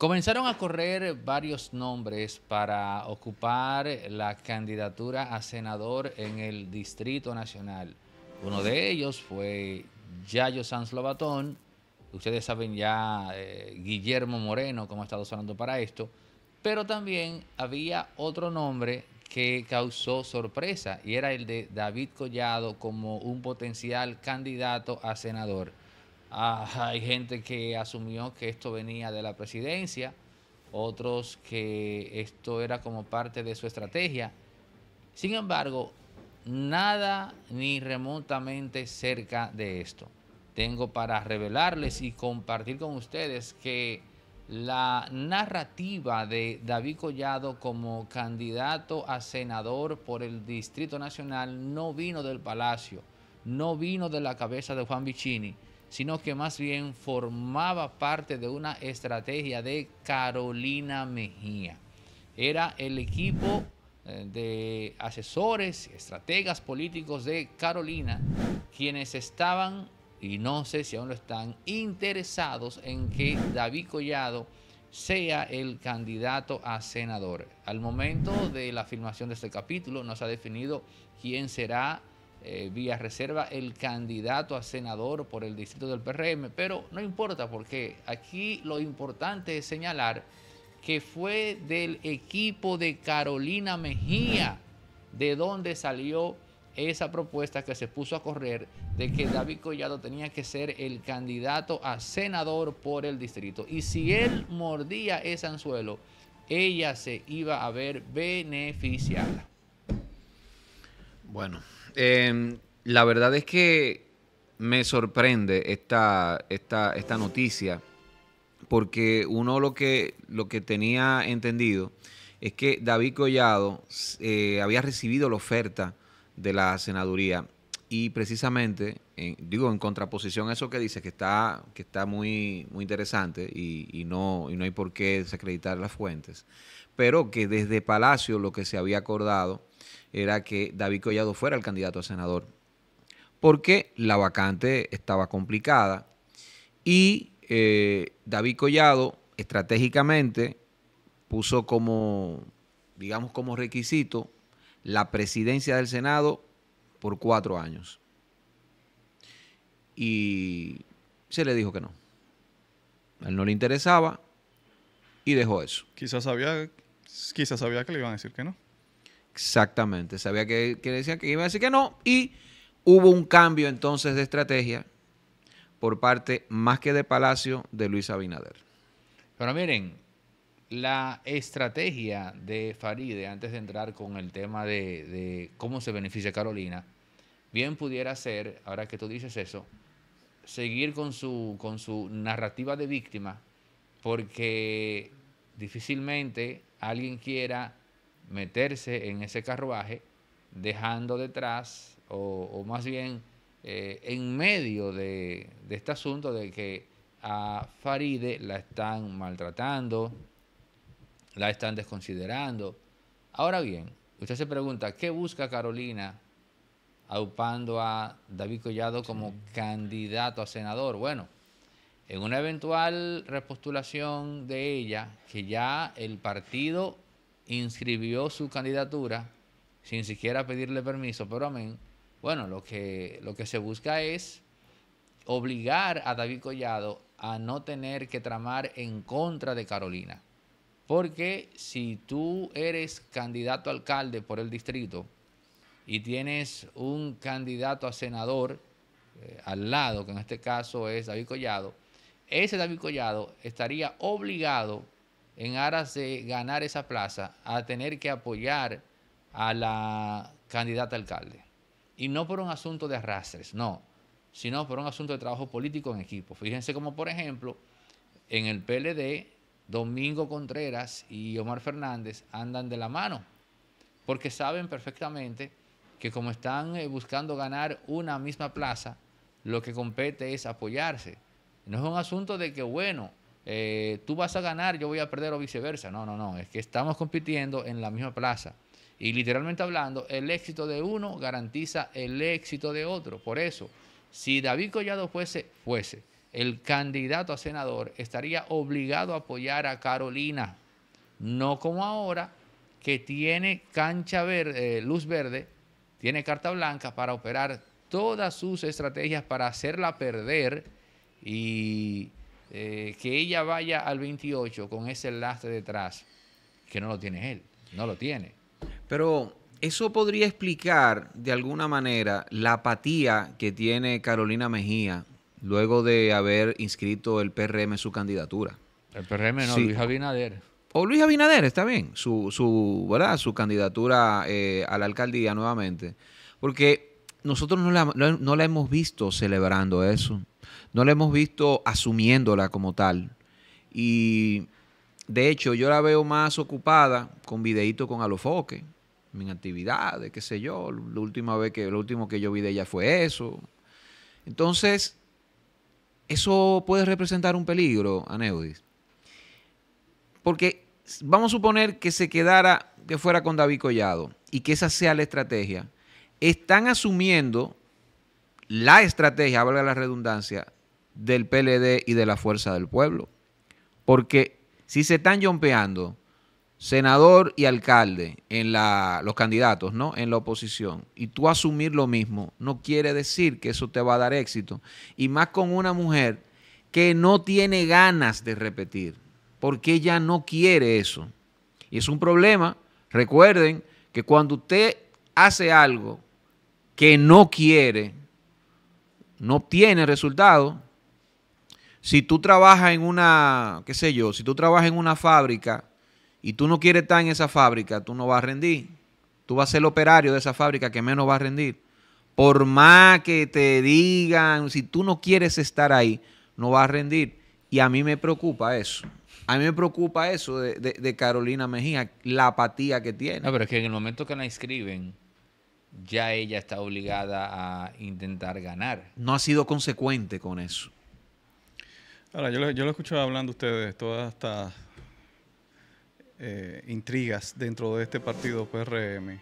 Comenzaron a correr varios nombres para ocupar la candidatura a senador en el Distrito Nacional. Uno de ellos fue Yayo Sanz Lobatón. Ustedes saben ya eh, Guillermo Moreno, como ha estado sonando para esto. Pero también había otro nombre que causó sorpresa y era el de David Collado como un potencial candidato a senador. Ah, hay gente que asumió que esto venía de la presidencia, otros que esto era como parte de su estrategia. Sin embargo, nada ni remotamente cerca de esto. Tengo para revelarles y compartir con ustedes que la narrativa de David Collado como candidato a senador por el Distrito Nacional no vino del Palacio, no vino de la cabeza de Juan Bicini, sino que más bien formaba parte de una estrategia de Carolina Mejía. Era el equipo eh, de asesores, estrategas políticos de Carolina, quienes estaban, y no sé si aún lo están, interesados en que David Collado sea el candidato a senador. Al momento de la filmación de este capítulo no se ha definido quién será eh, vía reserva el candidato a senador por el distrito del PRM, pero no importa porque aquí lo importante es señalar que fue del equipo de Carolina Mejía de donde salió esa propuesta que se puso a correr de que David Collado tenía que ser el candidato a senador por el distrito. Y si él mordía ese anzuelo, ella se iba a ver beneficiada. Bueno, Em, la verdad es que me sorprende esta, esta, esta noticia, porque uno lo que, lo que tenía entendido es que David Collado eh, había recibido la oferta de la senaduría y precisamente, digo, en contraposición a eso que dice, que está, que está muy, muy interesante y, y, no, y no hay por qué desacreditar las fuentes, pero que desde Palacio lo que se había acordado era que David Collado fuera el candidato a senador, porque la vacante estaba complicada y eh, David Collado estratégicamente puso como, digamos, como requisito la presidencia del Senado por cuatro años. Y se le dijo que no. A él no le interesaba y dejó eso. Quizás sabía, quizás sabía que le iban a decir que no. Exactamente, sabía que, que decía que iba a decir que no y hubo un cambio entonces de estrategia por parte, más que de Palacio, de Luis Abinader. Pero miren, la estrategia de Faride, antes de entrar con el tema de, cómo se beneficia Carolina, bien pudiera ser, ahora que tú dices eso, seguir con su, con su narrativa de víctima, porque difícilmente alguien quiera meterse en ese carruaje, dejando detrás, o, más bien eh, en medio de, este asunto de que a Faride la están maltratando, la están desconsiderando. Ahora bien, usted se pregunta, ¿qué busca Carolina aupando a David Collado como candidato a senador? Bueno, en una eventual repostulación de ella, que ya el partido inscribió su candidatura sin siquiera pedirle permiso, pero amén. Bueno, lo que, lo que se busca es obligar a David Collado a no tener que tramar en contra de Carolina. Porque si tú eres candidato alcalde por el distrito y tienes un candidato a senador eh, al lado, que en este caso es David Collado, ese David Collado estaría obligado en aras de ganar esa plaza a tener que apoyar a la candidata alcalde. Y no por un asunto de arrastres, no, sino por un asunto de trabajo político en equipo. Fíjense como, por ejemplo, en el PLD, Domingo Contreras y Omar Fernández andan de la mano, porque saben perfectamente que como están eh, buscando ganar una misma plaza, lo que compete es apoyarse. No es un asunto de que, bueno, eh, tú vas a ganar, yo voy a perder o viceversa. No, no, no, es que estamos compitiendo en la misma plaza. Y literalmente hablando, el éxito de uno garantiza el éxito de otro. Por eso, si David Collado fuese, fuese el candidato a senador, estaría obligado a apoyar a Carolina. No como ahora, que tiene cancha verde, eh, luz verde, tiene carta blanca para operar todas sus estrategias para hacerla perder y eh, que ella vaya al 28 con ese lastre detrás, que no lo tiene él, no lo tiene. Pero eso podría explicar de alguna manera la apatía que tiene Carolina Mejía luego de haber inscrito el PRM su candidatura. El PRM no, Luis Abinader. O Luis Abinader, está bien, su, su, candidatura eh, a la alcaldía nuevamente. Porque nosotros no no la hemos visto celebrando eso no la hemos visto asumiéndola como tal. Y de hecho, yo la veo más ocupada con videíto con alofoque, en actividades, qué sé yo. La última vez que, lo último que yo vi de ella fue eso. Entonces, eso puede representar un peligro, Aneudis. Porque vamos a suponer que se quedara, que fuera con David Collado y que esa sea la estrategia. Están asumiendo la estrategia, valga la redundancia, del PLD y de la Fuerza del Pueblo. Porque si se están yompeando senador y alcalde en la, los candidatos, ¿no? En la oposición, y tú asumir lo mismo, no quiere decir que eso te va a dar éxito. Y más con una mujer que no tiene ganas de repetir, porque ella no quiere eso. Y es un problema. Recuerden que cuando usted hace algo que no quiere, no tiene resultado, si tú trabajas en una, qué sé yo, si tú trabajas en una fábrica y tú no quieres estar en esa fábrica, tú no vas a rendir. Tú vas a ser el operario de esa fábrica que menos va a rendir. Por más que te digan, si tú no quieres estar ahí, no vas a rendir. Y a mí me preocupa eso. A mí me preocupa eso de, de Carolina Mejía, la apatía que tiene. No, pero es que en el momento que la inscriben, ya ella está obligada a intentar ganar. No ha sido consecuente con eso. Ahora, yo lo, yo lo escucho hablando ustedes, todas estas eh, intrigas dentro de este partido PRM. Pues,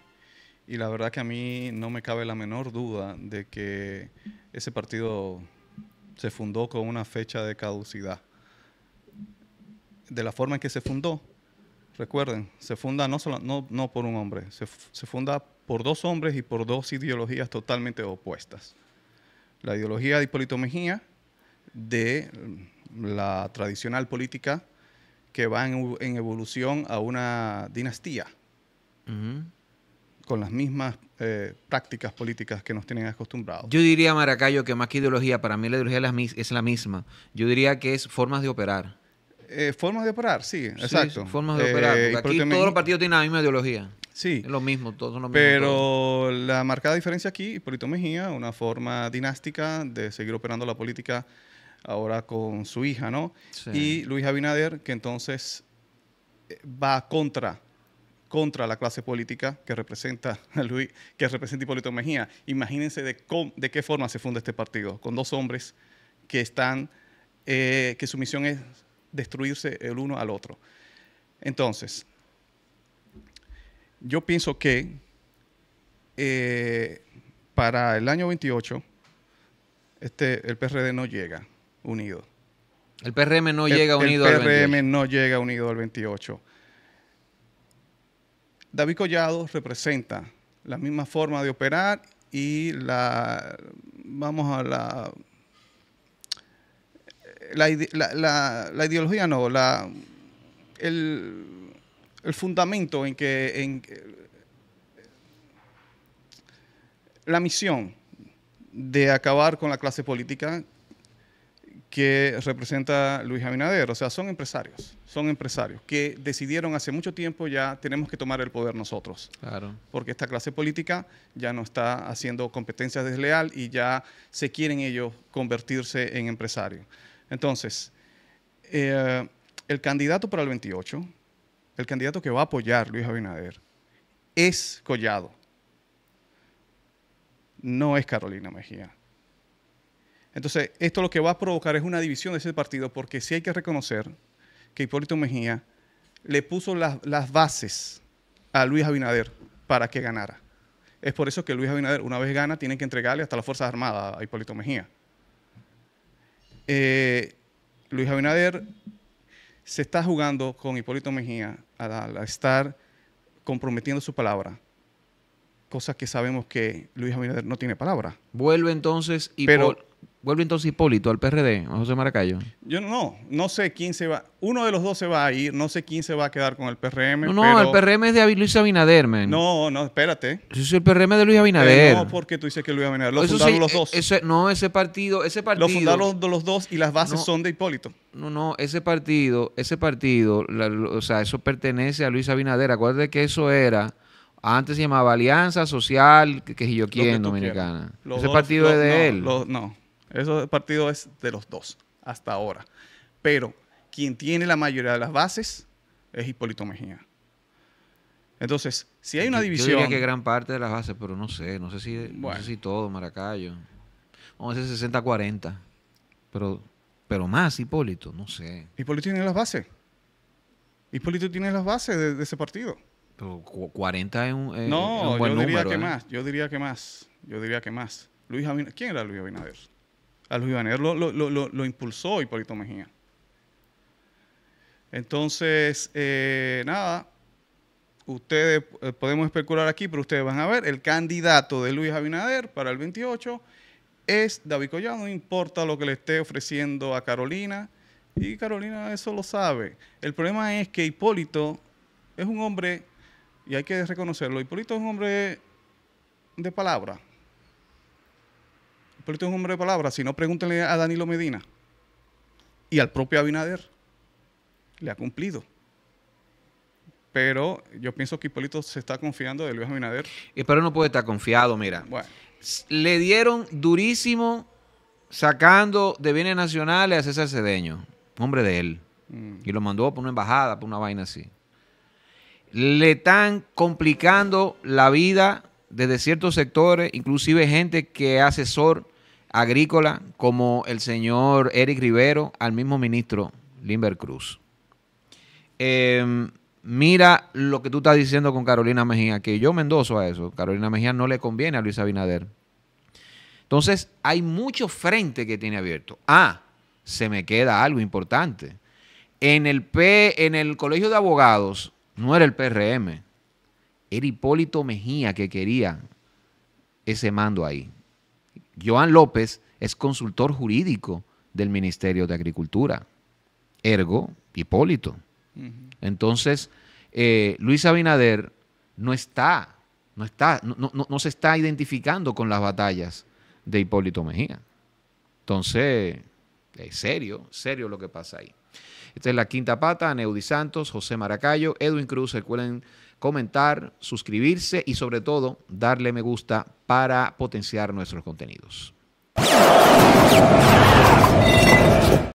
y la verdad que a mí no me cabe la menor duda de que ese partido se fundó con una fecha de caducidad. De la forma en que se fundó, recuerden, se funda no, solo, no, por un hombre, se, se funda por dos hombres y por dos ideologías totalmente opuestas. La ideología de Hipólito de la tradicional política que va en, evolución a una dinastía, con las mismas eh, prácticas políticas que nos tienen acostumbrados. Yo diría, Maracayo, que más que ideología, para mí la ideología es la misma. Yo diría que es formas de operar. Eh, formas de operar, sí, exacto. Formas de operar. Eh, aquí todos los partidos tienen la misma ideología. Sí. lo mismo, todos lo mismo. Pero la marcada diferencia aquí, Hipólito Mejía, una forma dinástica de seguir operando la política ahora con su hija, ¿no? Y Luis Abinader, que entonces eh, va contra contra la clase política que representa a Luis, que representa Hipólito Mejía. Imagínense de, cómo, de qué forma se funda este partido, con dos hombres que están, eh, que su misión es destruirse el uno al otro. Entonces, yo pienso que eh, para el año 28, este, el PRD no llega unido. El PRM no llega unido al 28. El PRM no llega unido al 28. David Collado representa la misma forma de operar y la, vamos a la, la, ideología no, la, el, fundamento en que, en, la misión de acabar con la clase política que representa Luis Abinader. O sea, son empresarios, son empresarios que decidieron hace mucho tiempo ya tenemos que tomar el poder nosotros. Claro. Porque esta clase política ya no está haciendo competencia desleal y ya se quieren ellos convertirse en empresarios. Entonces, eh, el candidato para el 28, el candidato que va a apoyar Luis Abinader, es Collado. No es Carolina Mejía entonces, esto lo que va a provocar es una división de ese partido, porque sí hay que reconocer que Hipólito Mejía le puso las, bases a Luis Abinader para que ganara. Es por eso que Luis Abinader, una vez gana, tiene que entregarle hasta las Fuerzas Armadas a Hipólito Mejía. Eh, Luis Abinader se está jugando con Hipólito Mejía al estar comprometiendo su palabra cosas que sabemos que Luis Abinader no tiene palabra. Vuelve entonces Pero, vuelve entonces Hipólito al PRD, José Maracayo. Yo no, no sé quién se va. Uno de los dos se va a ir, no sé quién se va a quedar con el PRM. No, no, el PRM es de Luis Abinader, No, no, espérate. Eso es el PRM de Luis eh, Abinader. no, porque tú dices que Luis Abinader. Lo fundaron los dos. E-, no, ese partido, ese partido. Lo fundaron los, dos y las bases son de Hipólito. No, no, ese partido, ese partido, o sea, eso pertenece a Luis Abinader. Acuérdate que eso era antes se llamaba Alianza Social, que, si yo en Dominicana. Ese partido es de él. no, ese partido es de los dos, hasta ahora. Pero quien tiene la mayoría de las bases es Hipólito Mejía. Entonces, si hay una división... Yo diría que gran parte de las bases, pero no sé, no sé si, todo, Maracayo. Vamos a decir 60-40. Pero, pero más Hipólito, no sé. Hipólito tiene las bases. Hipólito tiene las bases de ese partido. 40 es un, eh, no, yo diría que ¿eh? más, yo diría que más, yo diría que más. Luis ¿quién era Luis Abinader? A Luis Abinader lo, impulsó Hipólito Mejía. Entonces, eh, nada, ustedes podemos especular aquí, pero ustedes van a ver, el candidato de Luis Abinader para el 28 es David Collado, no importa lo que le esté ofreciendo a Carolina, y Carolina eso lo sabe. El problema es que Hipólito es un hombre y hay que reconocerlo. Hipólito es un hombre de palabra. Hipólito es un hombre de palabra. Si no, pregúntenle a Danilo Medina y al propio Abinader. Le ha cumplido. Pero yo pienso que Hipólito se está confiando de Luis Abinader. Y eh, pero no puede estar confiado, mira. Le dieron durísimo sacando de bienes nacionales a César Cedeño, hombre de él. Mm. Y lo mandó por una embajada, por una vaina así le están complicando la vida desde ciertos sectores, inclusive gente que es asesor agrícola, como el señor Eric Rivero, al mismo ministro Limber Cruz. Em, mira lo que tú estás diciendo con Carolina Mejía, que yo me a eso. Carolina Mejía no le conviene a Luis Abinader. Entonces, hay mucho frente que tiene abierto. Ah, se me queda algo importante. En el, P, en el Colegio de Abogados no era el PRM, era Hipólito Mejía que quería ese mando ahí. Joan López es consultor jurídico del Ministerio de Agricultura, ergo Hipólito. Entonces, eh, Luis Abinader no está, no está, no se está identificando con las batallas de Hipólito Mejía. Entonces, es serio, serio lo que pasa ahí. Esta es la quinta pata, Neudi Santos, José Maracayo, Edwin Cruz. pueden comentar, suscribirse y sobre todo darle me gusta para potenciar nuestros contenidos.